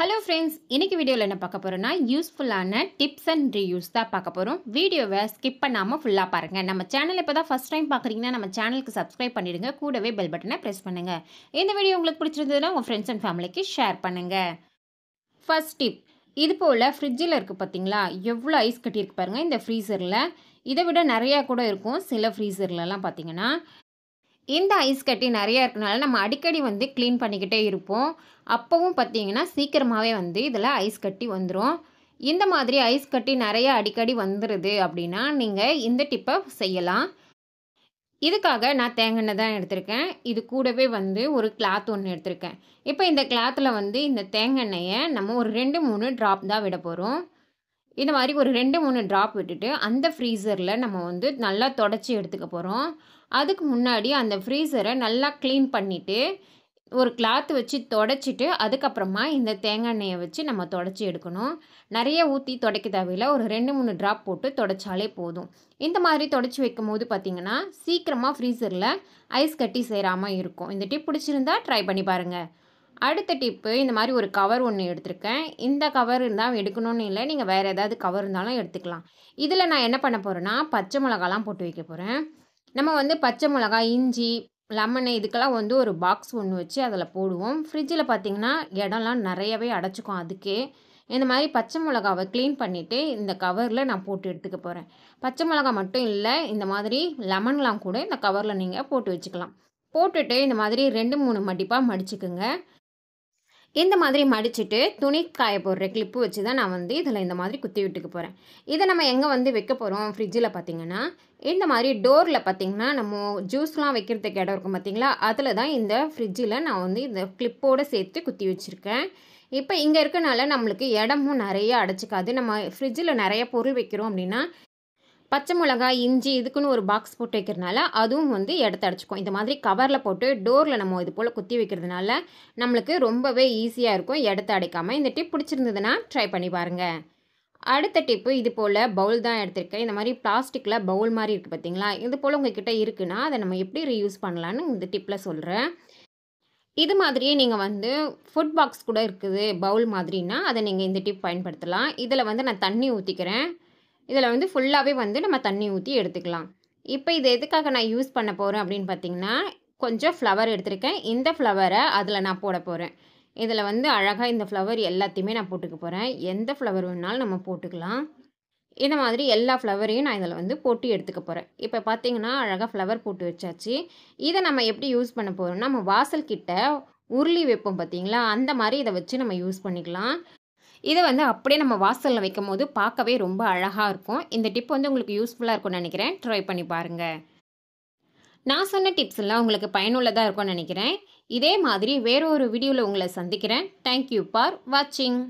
hello friends இன்றைக்கி வீடியோவில் என்ன பார்க்க போகிறோன்னா யூஸ்ஃபுல்லான டிப்ஸ் அண்ட் ரீயூஸ் தான் பார்க்க போகிறோம் வீடியோவை ஸ்கிப் பண்ணாமல் ஃபுல்லாக பாருங்கள் நம்ம சேனல் இப்போ தான் ஃபஸ்ட் டைம் பார்க்குறீங்கன்னா நம்ம சேனலுக்கு சப்ஸ்கிரைப் பண்ணிடுங்க கூடவே பெல் பட்டனை ப்ரெஸ் பண்ணுங்கள் இந்த வீடியோ உங்களுக்கு பிடிச்சிருந்ததுன்னா உங்கள் ஃப்ரெண்ட்ஸ் அண்ட் ஃபேமிலிக்கு ஷேர் பண்ணுங்கள் ஃபஸ்ட் டிப் இது போல் ஃப்ரிட்ஜில் இருக்குது பார்த்தீங்களா எவ்வளோ ஐஸ் கட்டியிருக்கு பாருங்கள் இந்த ஃப்ரீசரில் இதை விட நிறையா கூட இருக்கும் சில ஃப்ரீசர்லலாம் பார்த்தீங்கன்னா இந்த ஐஸ் கட்டி நிறையா இருக்கனால நம்ம அடிக்கடி வந்து க்ளீன் பண்ணிக்கிட்டே இருப்போம் அப்போவும் பார்த்தீங்கன்னா சீக்கிரமாகவே வந்து இதில் ஐஸ் கட்டி வந்துடும் இந்த மாதிரி ஐஸ் கட்டி நிறைய அடிக்கடி வந்துடுது அப்படின்னா நீங்கள் இந்த டிப்பை செய்யலாம் இதுக்காக நான் தேங்காய் தான் எடுத்திருக்கேன் இது கூடவே வந்து ஒரு கிளாத் ஒன்று எடுத்திருக்கேன் இப்போ இந்த கிளாத்தில் வந்து இந்த தேங்காய் நம்ம ஒரு ரெண்டு மூணு ட்ராப் தான் விட போகிறோம் இந்த மாதிரி ஒரு ரெண்டு மூணு ட்ராப் விட்டுட்டு அந்த ஃப்ரீசரில் நம்ம வந்து நல்லா தொடச்சி எடுத்துக்க போகிறோம் அதுக்கு முன்னாடி அந்த ஃப்ரீசரை நல்லா க்ளீன் பண்ணிவிட்டு ஒரு கிளாத் வச்சு தொடச்சிட்டு அதுக்கப்புறமா இந்த தேங்காய் எண்ணெயை வச்சு நம்ம தொடச்சி எடுக்கணும் நிறைய ஊற்றி துடைக்க தேவையில்ல ஒரு ரெண்டு மூணு ட்ராப் போட்டு தொடச்சாலே போதும் இந்த மாதிரி தொடச்சி வைக்கும் போது பார்த்திங்கன்னா சீக்கிரமாக ஃப்ரீசரில் ஐஸ் கட்டி சேராமல் இருக்கும் இந்த டிப் பிடிச்சிருந்தா ட்ரை பண்ணி பாருங்கள் அடுத்த டிப்பு இந்த மாதிரி ஒரு கவர் ஒன்று எடுத்திருக்கேன் இந்த கவர் இருந்தால் எடுக்கணும்னு இல்லை நீங்கள் வேறு ஏதாவது கவர் இருந்தாலும் எடுத்துக்கலாம் இதில் நான் என்ன பண்ண போகிறேன்னா பச்சை மிளகாலாம் போட்டு வைக்க போகிறேன் நம்ம வந்து பச்சை மிளகா இஞ்சி லெமனு இதுக்கெல்லாம் வந்து ஒரு பாக்ஸ் ஒன்று வச்சு அதில் போடுவோம் ஃப்ரிட்ஜில் பார்த்திங்கன்னா இடம்லாம் நிறையவே அடைச்சிக்கும் அதுக்கே இந்த மாதிரி பச்சை மிளகாவை க்ளீன் பண்ணிவிட்டு இந்த கவரில் நான் போட்டு எடுத்துக்க போகிறேன் பச்சை மிளகா மட்டும் இல்லை இந்த மாதிரி லெமன்லாம் கூட இந்த கவரில் நீங்கள் போட்டு வச்சுக்கலாம் போட்டுட்டு இந்த மாதிரி ரெண்டு மூணு மடிப்பாக மடிச்சுக்குங்க இந்த மாதிரி மடிச்சுட்டு துணி காய போடுற கிளிப்பு வச்சு தான் நான் வந்து இதில் இந்த மாதிரி குத்தி விட்டுக்க போகிறேன் இதை நம்ம எங்கே வந்து வைக்க போகிறோம் ஃப்ரிட்ஜில் பார்த்திங்கன்னா இந்த மாதிரி டோரில் பார்த்திங்கன்னா நம்ம ஜூஸ்லாம் வைக்கிறதுக்கு இடம் இருக்கும் பார்த்திங்களா அதில் தான் இந்த ஃப்ரிட்ஜில் நான் வந்து இந்த கிளிப்போடு சேர்த்து குத்தி வச்சுருக்கேன் இப்போ இங்கே இருக்கனால நம்மளுக்கு இடமும் நிறைய அடைச்சிக்காது நம்ம ஃப்ரிட்ஜில் நிறைய பொருள் வைக்கிறோம் அப்படின்னா பச்சை மிளகாய் இஞ்சி இதுக்குன்னு ஒரு பாக்ஸ் போட்டு வைக்கிறதுனால அதுவும் வந்து இடத்த அடைச்சிக்கும் இந்த மாதிரி கவரில் போட்டு டோரில் நம்ம இது போல் குத்தி வைக்கிறதுனால நம்மளுக்கு ரொம்பவே ஈஸியாக இருக்கும் இடத்த அடைக்காமல் இந்த டிப் பிடிச்சிருந்ததுன்னா ட்ரை பண்ணி பாருங்கள் அடுத்த டிப்பு இது போல் பவுல் தான் எடுத்திருக்கேன் இந்த மாதிரி பிளாஸ்டிக்கில் பவுல் மாதிரி இருக்குது பார்த்தீங்களா இது போல் உங்ககிட்ட இருக்குன்னா அதை நம்ம எப்படி ரீயூஸ் பண்ணலான்னு இந்த டிப்பில் சொல்கிறேன் இது மாதிரியே நீங்கள் வந்து ஃபுட் பாக்ஸ் கூட இருக்குது பவுல் மாதிரின்னா அதை நீங்கள் இந்த டிப் பயன்படுத்தலாம் இதில் வந்து நான் தண்ணி ஊற்றிக்கிறேன் இதில் வந்து ஃபுல்லாகவே வந்து நம்ம தண்ணி ஊற்றி எடுத்துக்கலாம் இப்போ இது எதுக்காக நான் யூஸ் பண்ண போகிறேன் அப்படின்னு பார்த்திங்கன்னா கொஞ்சம் ஃப்ளவர் எடுத்திருக்கேன் இந்த ஃப்ளவரை அதில் நான் போட போகிறேன் இதில் வந்து அழகாக இந்த ஃப்ளவர் எல்லாத்தையுமே நான் போட்டுக்க போகிறேன் எந்த ஃப்ளவர் வேணாலும் நம்ம போட்டுக்கலாம் இந்த மாதிரி எல்லா ஃப்ளவரையும் நான் இதில் வந்து போட்டு எடுத்துக்க போகிறேன் இப்போ பார்த்தீங்கன்னா அழகாக ஃப்ளவர் போட்டு வச்சாச்சு இதை நம்ம எப்படி யூஸ் பண்ண போகிறோம்னா நம்ம வாசல்கிட்ட உருளி வைப்போம் பார்த்தீங்களா அந்த மாதிரி இதை வச்சு நம்ம யூஸ் பண்ணிக்கலாம் இதை வந்து அப்படியே நம்ம வாசலில் வைக்கும் போது பார்க்கவே ரொம்ப அழகாக இருக்கும் இந்த டிப் வந்து உங்களுக்கு யூஸ்ஃபுல்லாக இருக்கும்னு நினைக்கிறேன் ட்ரை பண்ணி பாருங்கள் நான் சொன்ன டிப்ஸ் எல்லாம் உங்களுக்கு பயனுள்ளதாக இருக்கும்னு நினைக்கிறேன் இதே மாதிரி வேறொரு ஒரு வீடியோவில் உங்களை சந்திக்கிறேன் தேங்க்யூ ஃபார் வாட்சிங்